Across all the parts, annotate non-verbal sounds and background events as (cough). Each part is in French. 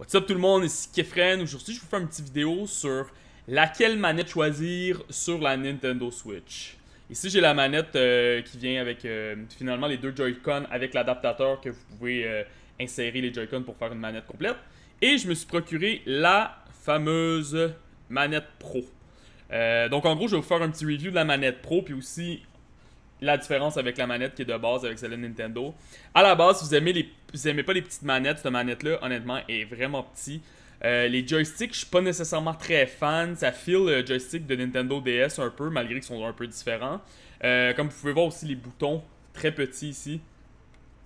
What's up tout le monde, ici Kefren. Aujourd'hui, je vous fais une petite vidéo sur laquelle manette choisir sur la Nintendo Switch. Ici, j'ai la manette euh, qui vient avec euh, finalement les deux Joy-Con avec l'adaptateur que vous pouvez euh, insérer les Joy-Con pour faire une manette complète. Et je me suis procuré la fameuse manette Pro. donc en gros, je vais vous faire un petit review de la manette Pro, puis aussi la différence avec la manette qui est de base avec celle de Nintendo. À la base, si vous aimez, les, vous aimez pas les petites manettes, cette manette-là, honnêtement, est vraiment petite. Euh, les joysticks, je suis pas nécessairement très fan. Ça file le joystick de Nintendo DS un peu, malgré qu'ils sont un peu différents. Euh, comme vous pouvez voir aussi, les boutons très petits ici.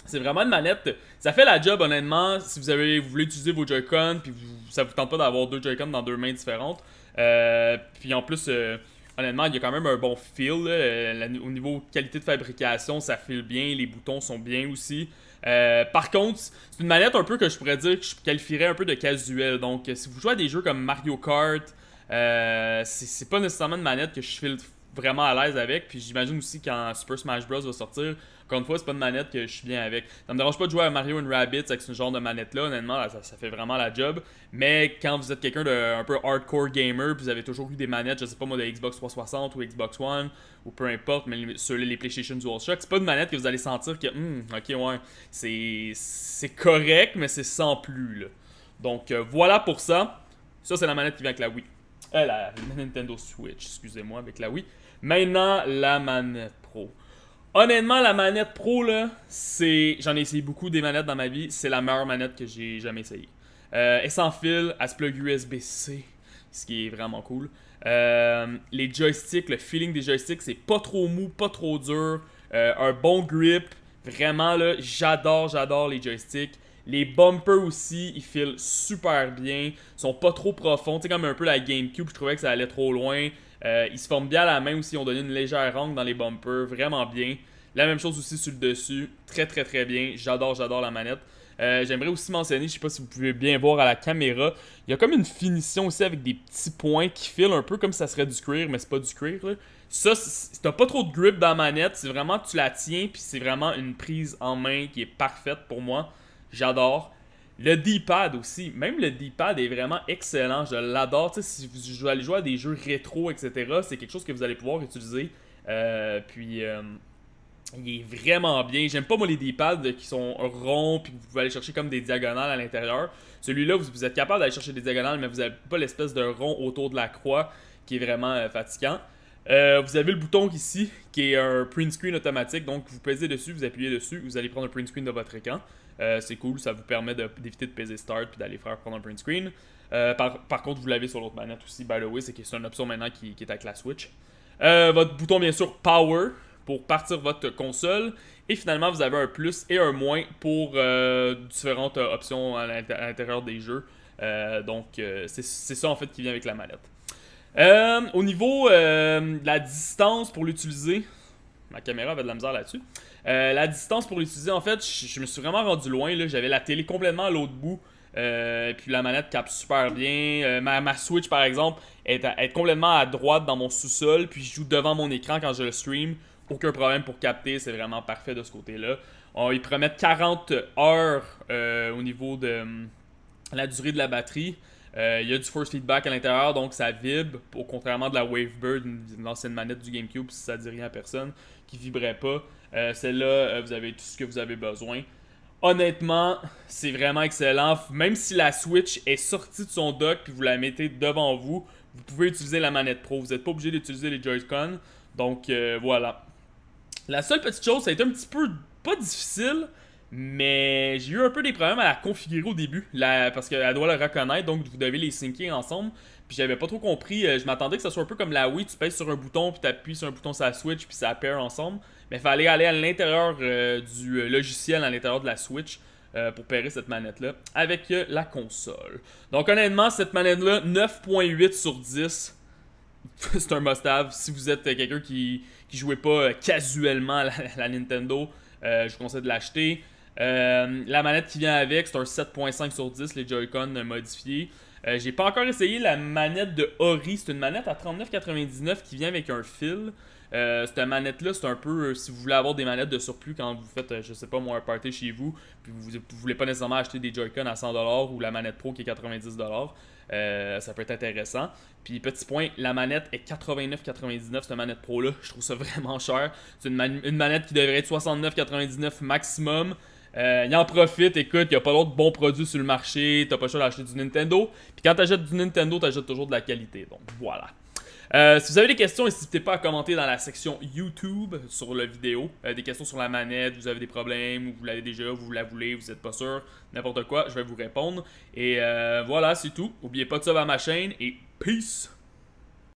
C'est vraiment une manette. Ça fait la job, honnêtement. Si vous, avez, voulez utiliser vos Joy-Con, puis vous, ça vous tente pas d'avoir deux Joy-Con dans deux mains différentes. Euh, puis en plus, honnêtement, il y a quand même un bon feel. Euh, au niveau qualité de fabrication, ça file bien. Les boutons sont bien aussi. Euh, par contre, c'est une manette un peu que je pourrais dire que je qualifierais un peu de casuelle. Donc, si vous jouez à des jeux comme Mario Kart, euh, c'est pas nécessairement une manette que je file vraiment à l'aise avec. Puis j'imagine aussi quand Super Smash Bros va sortir, encore une fois, c'est pas une manette que je suis bien avec. Ça me dérange pas de jouer à Mario and Rabbids avec ce genre de manette-là, honnêtement, ça, fait vraiment la job. Mais quand vous êtes quelqu'un d'un peu hardcore gamer, puis vous avez toujours eu des manettes, je sais pas moi, de Xbox 360 ou Xbox One, ou peu importe, mais sur les PlayStation DualShock, c'est pas une manette que vous allez sentir que, hum, ok, ouais, c'est correct, mais c'est sans plus, là. Donc euh, voilà pour ça. Ça, c'est la manette qui vient avec la Wii. Euh, la Nintendo Switch, excusez-moi, avec la Wii. Maintenant, la manette Pro. Honnêtement, la manette Pro, là, c'est. J'en ai essayé beaucoup des manettes dans ma vie. C'est la meilleure manette que j'ai jamais essayée. Euh, elle s'enfile, fil, elle se plug USB-C, ce qui est vraiment cool. Euh, les joysticks, le feeling des joysticks, c'est pas trop mou, pas trop dur. un bon grip. Vraiment, là, j'adore, j'adore les joysticks. Les bumpers aussi, ils filent super bien. Ils sont pas trop profonds. C'est comme un peu la GameCube, je trouvais que ça allait trop loin. Euh, ils se forment bien à la main aussi. Ils ont donné une légère angle dans les bumpers. Vraiment bien. La même chose aussi sur le dessus. Très, très, très bien. J'adore, j'adore la manette. Euh, j'aimerais aussi mentionner, je sais pas si vous pouvez bien voir à la caméra, il y a comme une finition aussi avec des petits points qui filent un peu comme ça serait du cuir, mais c'est pas du cuir. Ça, Ça, t'as pas trop de grip dans la manette, c'est vraiment tu la tiens, puis c'est vraiment une prise en main qui est parfaite pour moi. J'adore. Le D-pad aussi, même le D-pad est vraiment excellent, je l'adore. si vous allez jouer à des jeux rétro, etc., c'est quelque chose que vous allez pouvoir utiliser. Euh, puis, euh, il est vraiment bien. J'aime pas, moi, les D-pads qui sont ronds, puis vous pouvez aller chercher comme des diagonales à l'intérieur. Celui-là, vous, êtes capable d'aller chercher des diagonales, mais vous n'avez pas l'espèce de rond autour de la croix qui est vraiment euh, fatigant. vous avez le bouton ici qui est un print screen automatique, donc vous pesez dessus, vous appuyez dessus, vous allez prendre un print screen de votre écran. Euh, c'est cool, ça vous permet d'éviter de, peser start puis d'aller faire prendre un print screen. Euh, par, contre, vous l'avez sur l'autre manette aussi, by the way, c'est une option maintenant qui, est avec la Switch. Euh, votre bouton, bien sûr, Power pour partir votre console. Et finalement, vous avez un plus et un moins pour différentes options à l'intérieur des jeux. donc, c'est ça en fait qui vient avec la manette. au niveau de la distance pour l'utiliser, ma caméra avait de la misère là-dessus. Euh, la distance pour l'utiliser, en fait, je, me suis vraiment rendu loin. J'avais la télé complètement à l'autre bout. Euh, puis la manette capte super bien. Euh, ma, Switch, par exemple, est, complètement à droite dans mon sous-sol. Puis je joue devant mon écran quand je le stream. Aucun problème pour capter. C'est vraiment parfait de ce côté-là. ils promettent 40 heures au niveau de hum, la durée de la batterie. Euh, il y a du force feedback à l'intérieur, donc ça vibre. Au contrairement de la Wavebird, une, ancienne manette du GameCube, si ça ne dit rien à personne, qui vibrait pas. Euh, celle-là, euh, vous avez tout ce que vous avez besoin. Honnêtement, c'est vraiment excellent. Même si la Switch est sortie de son dock puis vous la mettez devant vous, vous pouvez utiliser la manette Pro. Vous n'êtes pas obligé d'utiliser les Joy-Con. Donc voilà. La seule petite chose, ça a été un petit peu pas difficile, mais j'ai eu un peu des problèmes à la configurer au début, parce qu'elle doit le reconnaître, donc vous devez les syncer ensemble. Puis j'avais pas trop compris, euh, je m'attendais que ça soit un peu comme la Wii, tu pèses sur un bouton, puis tu appuies sur un bouton, ça switch, puis ça pair ensemble. Mais il fallait aller à l'intérieur euh, du euh, logiciel, à l'intérieur de la Switch, pour pairer cette manette-là, avec la console. Donc honnêtement, cette manette-là, 9.8 sur 10, (laughs) c'est un must-have. Si vous êtes quelqu'un qui, jouait pas casuellement à la, (laughs) la Nintendo, je vous conseille de l'acheter. Euh, la manette qui vient avec, c'est un 7.5 sur 10, les Joy-Con modifiés. Euh, j'ai pas encore essayé la manette de Ori. C'est une manette à 39,99 qui vient avec un fil. Euh, cette manette-là, c'est un peu si vous voulez avoir des manettes de surplus quand vous faites, je sais pas, moi, un party chez vous, puis vous, voulez pas nécessairement acheter des Joy-Con à 100$ ou la manette Pro qui est 90$. ça peut être intéressant. Puis petit point, la manette est 89,99 cette manette pro là, je trouve ça (laughs) vraiment cher. C'est une, une manette qui devrait être 69,99 maximum. Euh, il en profite, écoute, il n'y a pas d'autres bons produits sur le marché, t'as pas le choix d'acheter du Nintendo. Puis quand achètes du Nintendo, achètes toujours de la qualité. Donc voilà. Euh, si vous avez des questions, n'hésitez pas à commenter dans la section YouTube sur la vidéo. Euh, des questions sur la manette, vous avez des problèmes, vous l'avez déjà, vous la voulez, vous n'êtes pas sûr, n'importe quoi, je vais vous répondre. Et voilà, c'est tout. N'oubliez pas de suivre ma chaîne et peace!